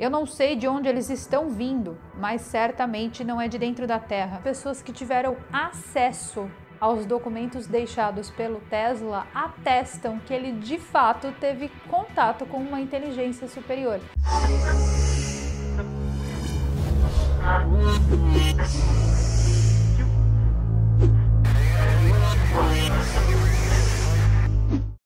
Eu não sei de onde eles estão vindo, mas certamente não é de dentro da Terra. Pessoas que tiveram acesso aos documentos deixados pelo Tesla atestam que ele de fato teve contato com uma inteligência superior.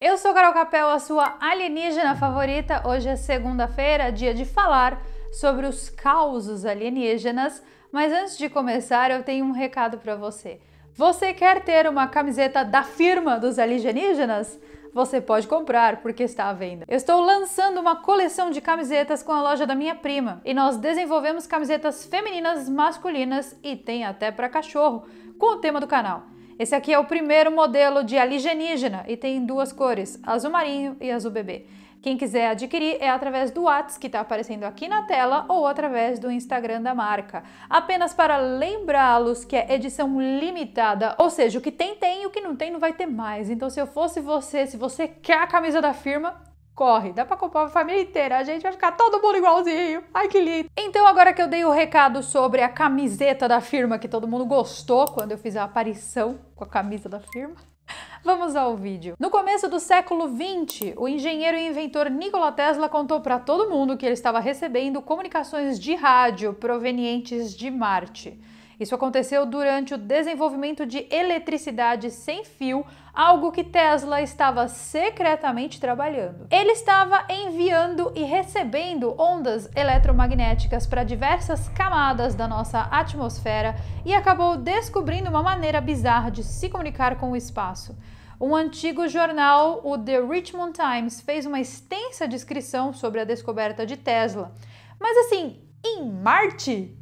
Eu sou Carol Capel, a sua alienígena favorita. Hoje é segunda-feira, dia de falar sobre os causos alienígenas. Mas antes de começar, eu tenho um recado para você. Você quer ter uma camiseta da firma dos alienígenas? Você pode comprar porque está à venda. Eu estou lançando uma coleção de camisetas com a loja da minha prima e nós desenvolvemos camisetas femininas, masculinas e tem até para cachorro com o tema do canal. Esse aqui é o primeiro modelo de aligenígena e tem duas cores, azul marinho e azul bebê. Quem quiser adquirir é através do WhatsApp que está aparecendo aqui na tela ou através do Instagram da marca. Apenas para lembrá-los que é edição limitada, ou seja, o que tem tem e o que não tem não vai ter mais. Então se eu fosse você, se você quer a camisa da firma, Corre, dá pra comprar a família inteira, a gente vai ficar todo mundo igualzinho. Ai que lindo! Então, agora que eu dei o recado sobre a camiseta da firma, que todo mundo gostou quando eu fiz a aparição com a camisa da firma. Vamos ao vídeo. No começo do século 20, o engenheiro e inventor Nikola Tesla contou para todo mundo que ele estava recebendo comunicações de rádio provenientes de Marte. Isso aconteceu durante o desenvolvimento de eletricidade sem fio algo que Tesla estava secretamente trabalhando. Ele estava enviando e recebendo ondas eletromagnéticas para diversas camadas da nossa atmosfera e acabou descobrindo uma maneira bizarra de se comunicar com o espaço. Um antigo jornal, o The Richmond Times, fez uma extensa descrição sobre a descoberta de Tesla. Mas assim, em Marte?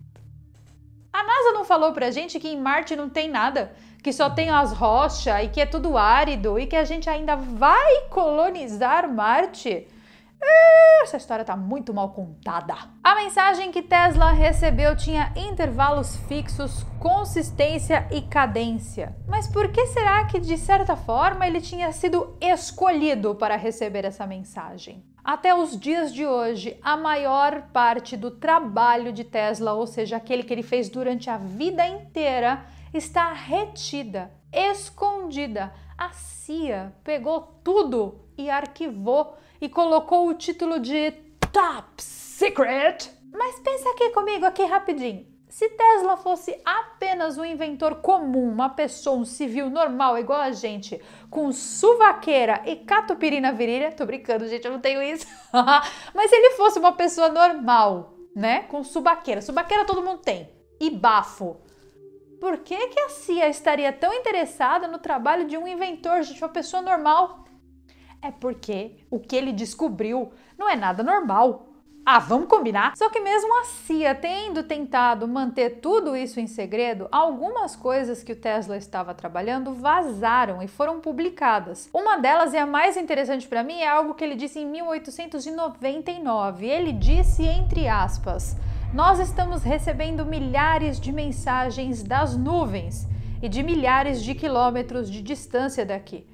A NASA não falou pra gente que em Marte não tem nada que só tem as rochas e que é tudo árido e que a gente ainda vai colonizar Marte? Essa história está muito mal contada. A mensagem que Tesla recebeu tinha intervalos fixos, consistência e cadência. Mas por que será que, de certa forma, ele tinha sido escolhido para receber essa mensagem? Até os dias de hoje, a maior parte do trabalho de Tesla, ou seja, aquele que ele fez durante a vida inteira, está retida, escondida. A CIA pegou tudo e arquivou e colocou o título de Top Secret. Mas pensa aqui comigo aqui rapidinho. Se Tesla fosse apenas um inventor comum, uma pessoa, um civil normal igual a gente, com suvaqueira e catupiry na virilha, tô brincando, gente, eu não tenho isso. Mas se ele fosse uma pessoa normal, né, com subaqueira, subaqueira todo mundo tem, e bafo, por que, que a CIA estaria tão interessada no trabalho de um inventor, de uma pessoa normal? É porque o que ele descobriu não é nada normal. Ah, vamos combinar? Só que mesmo a CIA tendo tentado manter tudo isso em segredo, algumas coisas que o Tesla estava trabalhando vazaram e foram publicadas. Uma delas e a mais interessante para mim é algo que ele disse em 1899. Ele disse entre aspas: nós estamos recebendo milhares de mensagens das nuvens e de milhares de quilômetros de distância daqui.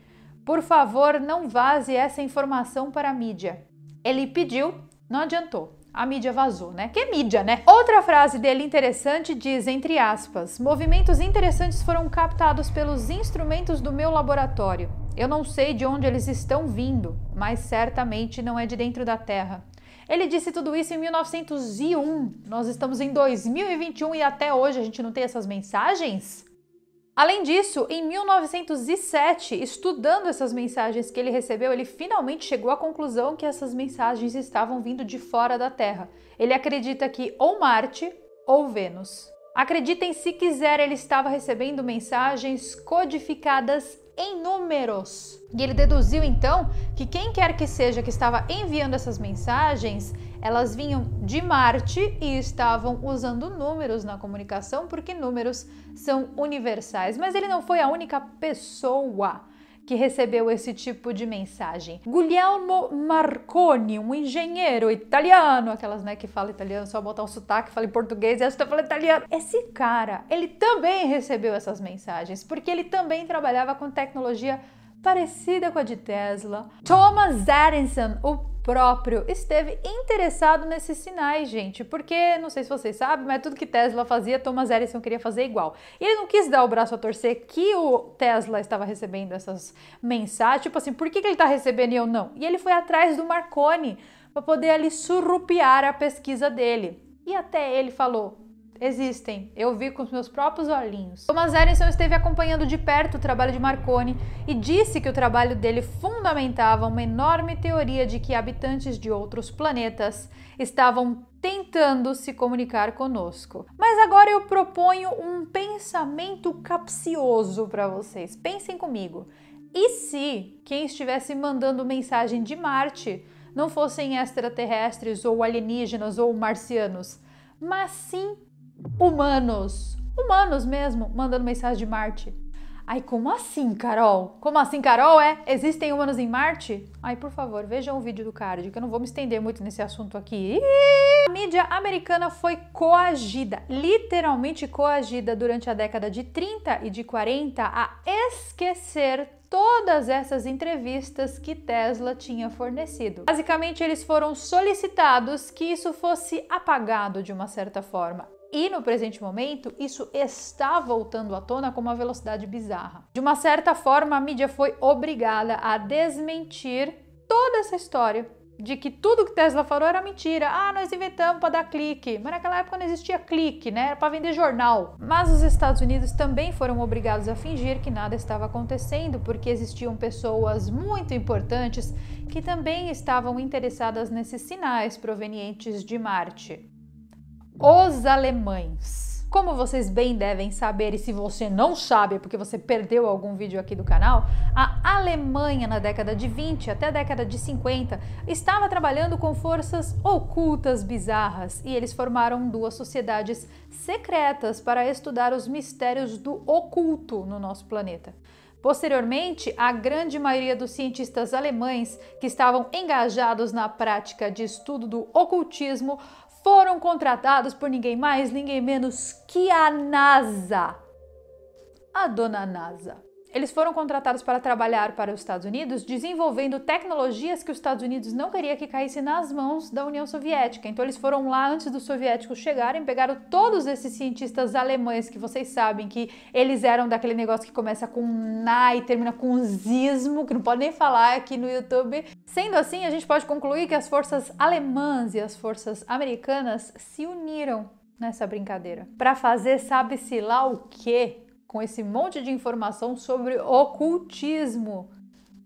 Por favor, não vaze essa informação para a mídia. Ele pediu, não adiantou. A mídia vazou, né? Que é mídia, né? Outra frase dele interessante diz, entre aspas, movimentos interessantes foram captados pelos instrumentos do meu laboratório. Eu não sei de onde eles estão vindo, mas certamente não é de dentro da Terra. Ele disse tudo isso em 1901. Nós estamos em 2021 e até hoje a gente não tem essas mensagens? Além disso, em 1907, estudando essas mensagens que ele recebeu, ele finalmente chegou à conclusão que essas mensagens estavam vindo de fora da Terra. Ele acredita que ou Marte ou Vênus. Acreditem se quiser, ele estava recebendo mensagens codificadas em números. E ele deduziu então que quem quer que seja que estava enviando essas mensagens, elas vinham de Marte e estavam usando números na comunicação, porque números são universais. Mas ele não foi a única pessoa que recebeu esse tipo de mensagem. Guglielmo Marconi, um engenheiro italiano, aquelas né, que fala italiano, só botar o sotaque, fala em português e essa fala italiano. Esse cara, ele também recebeu essas mensagens, porque ele também trabalhava com tecnologia parecida com a de Tesla. Thomas Edison, o próprio, esteve interessado nesses sinais, gente, porque não sei se vocês sabem, mas tudo que Tesla fazia, Thomas Edison queria fazer igual. E ele não quis dar o braço a torcer que o Tesla estava recebendo essas mensagens, tipo assim, por que, que ele está recebendo e eu não? E ele foi atrás do Marconi para poder ali surrupiar a pesquisa dele. E até ele falou: Existem, eu vi com os meus próprios olhinhos. Thomas Edison esteve acompanhando de perto o trabalho de Marconi e disse que o trabalho dele fundamentava uma enorme teoria de que habitantes de outros planetas estavam tentando se comunicar conosco. Mas agora eu proponho um pensamento capcioso para vocês. Pensem comigo. E se quem estivesse mandando mensagem de Marte não fossem extraterrestres ou alienígenas ou marcianos, mas sim humanos, humanos mesmo, mandando mensagem de Marte. Ai, como assim, Carol? Como assim, Carol? É? Existem humanos em Marte? Ai, por favor, vejam o vídeo do card, que eu não vou me estender muito nesse assunto aqui. A mídia americana foi coagida, literalmente coagida, durante a década de 30 e de 40 a esquecer todas essas entrevistas que Tesla tinha fornecido. Basicamente, eles foram solicitados que isso fosse apagado de uma certa forma. E no presente momento, isso está voltando à tona com uma velocidade bizarra. De uma certa forma, a mídia foi obrigada a desmentir toda essa história de que tudo que Tesla falou era mentira. Ah, nós inventamos para dar clique. Mas naquela época não existia clique, né? Era para vender jornal. Mas os Estados Unidos também foram obrigados a fingir que nada estava acontecendo, porque existiam pessoas muito importantes que também estavam interessadas nesses sinais provenientes de Marte os alemães. Como vocês bem devem saber, e se você não sabe é porque você perdeu algum vídeo aqui do canal, a Alemanha na década de 20 até a década de 50 estava trabalhando com forças ocultas bizarras e eles formaram duas sociedades secretas para estudar os mistérios do oculto no nosso planeta. Posteriormente, a grande maioria dos cientistas alemães que estavam engajados na prática de estudo do ocultismo foram contratados por ninguém mais, ninguém menos que a NASA. A dona NASA. Eles foram contratados para trabalhar para os Estados Unidos desenvolvendo tecnologias que os Estados Unidos não queria que caísse nas mãos da União Soviética. Então eles foram lá antes dos soviéticos chegarem, pegaram todos esses cientistas alemães que vocês sabem que eles eram daquele negócio que começa com na e termina com zismo, que não pode nem falar aqui no YouTube. Sendo assim, a gente pode concluir que as forças alemãs e as forças americanas se uniram nessa brincadeira para fazer sabe-se lá o quê? com esse monte de informação sobre ocultismo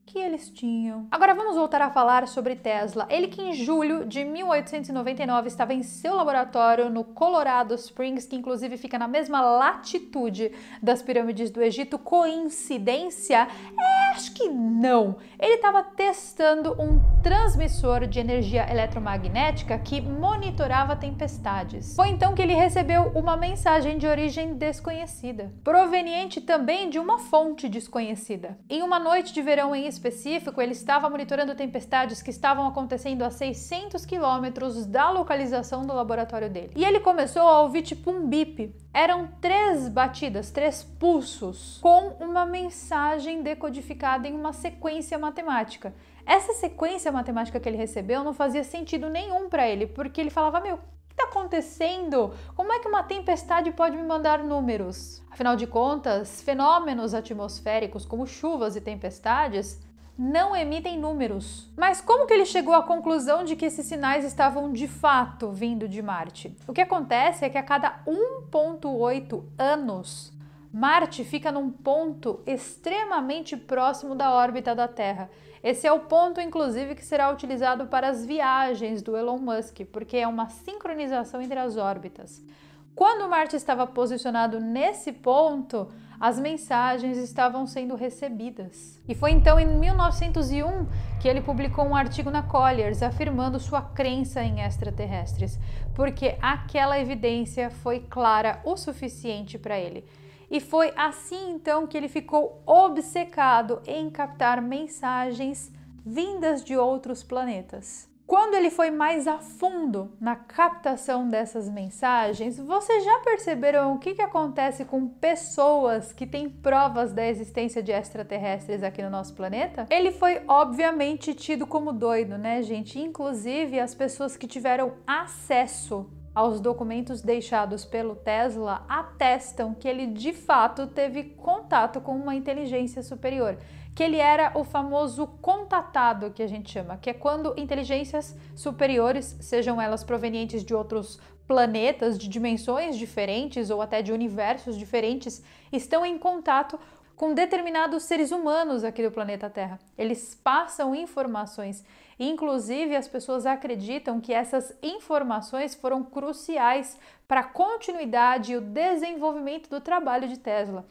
que eles tinham. Agora vamos voltar a falar sobre Tesla. Ele que em julho de 1899 estava em seu laboratório no Colorado Springs, que inclusive fica na mesma latitude das pirâmides do Egito. Coincidência? É, acho que não. Ele estava testando um transmissor de energia eletromagnética que monitorava tempestades. Foi então que ele recebeu uma mensagem de origem desconhecida, proveniente também de uma fonte desconhecida. Em uma noite de verão em específico, ele estava monitorando tempestades que estavam acontecendo a 600 quilômetros da localização do laboratório dele. E ele começou a ouvir tipo um bip. Eram três batidas, três pulsos, com uma mensagem decodificada em uma sequência matemática. Essa sequência matemática que ele recebeu não fazia sentido nenhum para ele, porque ele falava: Meu, acontecendo? Como é que uma tempestade pode me mandar números? Afinal de contas, fenômenos atmosféricos como chuvas e tempestades não emitem números. Mas como que ele chegou à conclusão de que esses sinais estavam de fato vindo de Marte? O que acontece é que a cada 1,8 anos, Marte fica num ponto extremamente próximo da órbita da Terra esse é o ponto, inclusive, que será utilizado para as viagens do Elon Musk, porque é uma sincronização entre as órbitas. Quando Marte estava posicionado nesse ponto, as mensagens estavam sendo recebidas. E foi então em 1901 que ele publicou um artigo na Colliers afirmando sua crença em extraterrestres, porque aquela evidência foi clara o suficiente para ele. E foi assim então que ele ficou obcecado em captar mensagens vindas de outros planetas. Quando ele foi mais a fundo na captação dessas mensagens, vocês já perceberam o que, que acontece com pessoas que têm provas da existência de extraterrestres aqui no nosso planeta? Ele foi obviamente tido como doido, né, gente? Inclusive, as pessoas que tiveram acesso aos documentos deixados pelo Tesla atestam que ele de fato teve contato com uma inteligência superior, que ele era o famoso contatado que a gente chama, que é quando inteligências superiores, sejam elas provenientes de outros planetas de dimensões diferentes ou até de universos diferentes, estão em contato com determinados seres humanos aqui do planeta Terra. Eles passam informações. Inclusive, as pessoas acreditam que essas informações foram cruciais para a continuidade e o desenvolvimento do trabalho de Tesla.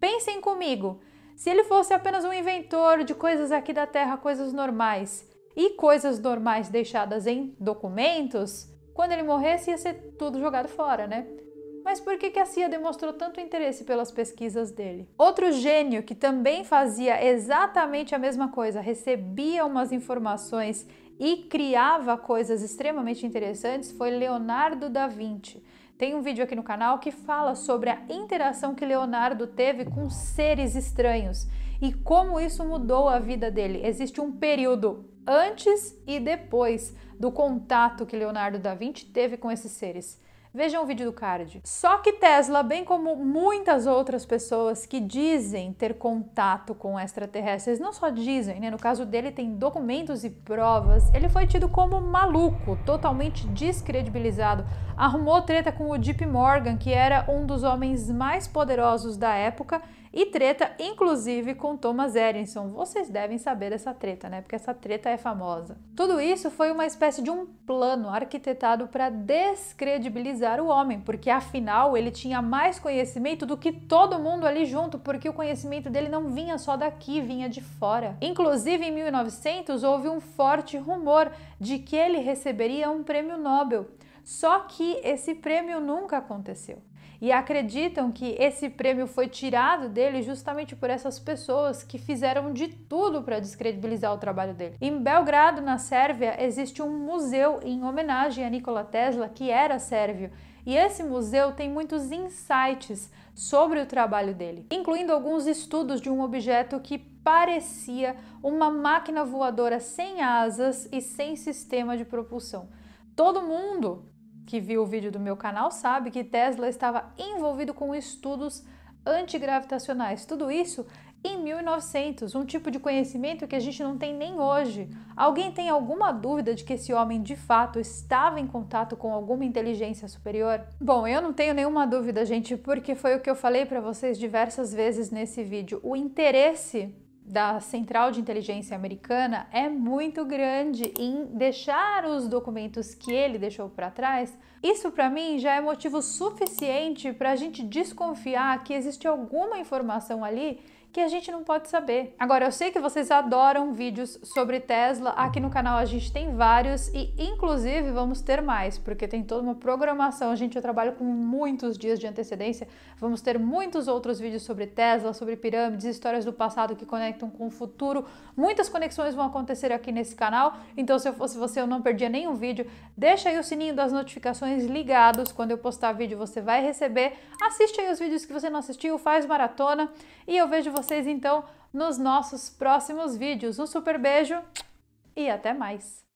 Pensem comigo, se ele fosse apenas um inventor de coisas aqui da Terra, coisas normais, e coisas normais deixadas em documentos, quando ele morresse ia ser tudo jogado fora, né? Mas por que, que a CIA demonstrou tanto interesse pelas pesquisas dele? Outro gênio que também fazia exatamente a mesma coisa, recebia umas informações e criava coisas extremamente interessantes foi Leonardo da Vinci. Tem um vídeo aqui no canal que fala sobre a interação que Leonardo teve com seres estranhos e como isso mudou a vida dele. Existe um período antes e depois do contato que Leonardo da Vinci teve com esses seres. Vejam o vídeo do card. Só que Tesla, bem como muitas outras pessoas que dizem ter contato com extraterrestres, não só dizem, né? No caso dele tem documentos e provas. Ele foi tido como maluco, totalmente descredibilizado. Arrumou treta com o Deep Morgan, que era um dos homens mais poderosos da época e treta, inclusive com Thomas Edison. Vocês devem saber dessa treta, né? Porque essa treta é famosa. Tudo isso foi uma espécie de um plano arquitetado para descredibilizar o homem, porque afinal ele tinha mais conhecimento do que todo mundo ali junto, porque o conhecimento dele não vinha só daqui, vinha de fora. Inclusive em 1900 houve um forte rumor de que ele receberia um prêmio Nobel. Só que esse prêmio nunca aconteceu e acreditam que esse prêmio foi tirado dele justamente por essas pessoas que fizeram de tudo para descredibilizar o trabalho dele. Em Belgrado, na Sérvia, existe um museu em homenagem a Nikola Tesla, que era sérvio. E esse museu tem muitos insights sobre o trabalho dele, incluindo alguns estudos de um objeto que parecia uma máquina voadora sem asas e sem sistema de propulsão. Todo mundo que viu o vídeo do meu canal sabe que Tesla estava envolvido com estudos antigravitacionais. Tudo isso em 1900, um tipo de conhecimento que a gente não tem nem hoje. Alguém tem alguma dúvida de que esse homem de fato estava em contato com alguma inteligência superior? Bom, eu não tenho nenhuma dúvida, gente, porque foi o que eu falei para vocês diversas vezes nesse vídeo. O interesse da Central de Inteligência Americana é muito grande em deixar os documentos que ele deixou para trás. Isso para mim já é motivo suficiente para a gente desconfiar que existe alguma informação ali que a gente não pode saber. Agora, eu sei que vocês adoram vídeos sobre Tesla, aqui no canal a gente tem vários e inclusive vamos ter mais, porque tem toda uma programação, gente, eu trabalho com muitos dias de antecedência, vamos ter muitos outros vídeos sobre Tesla, sobre pirâmides, histórias do passado que conectam com o futuro, muitas conexões vão acontecer aqui nesse canal, então se eu fosse você eu não perdia nenhum vídeo, deixa aí o sininho das notificações ligados, quando eu postar vídeo você vai receber, assiste aí os vídeos que você não assistiu, faz maratona e eu vejo você vocês então nos nossos próximos vídeos. Um super beijo e até mais!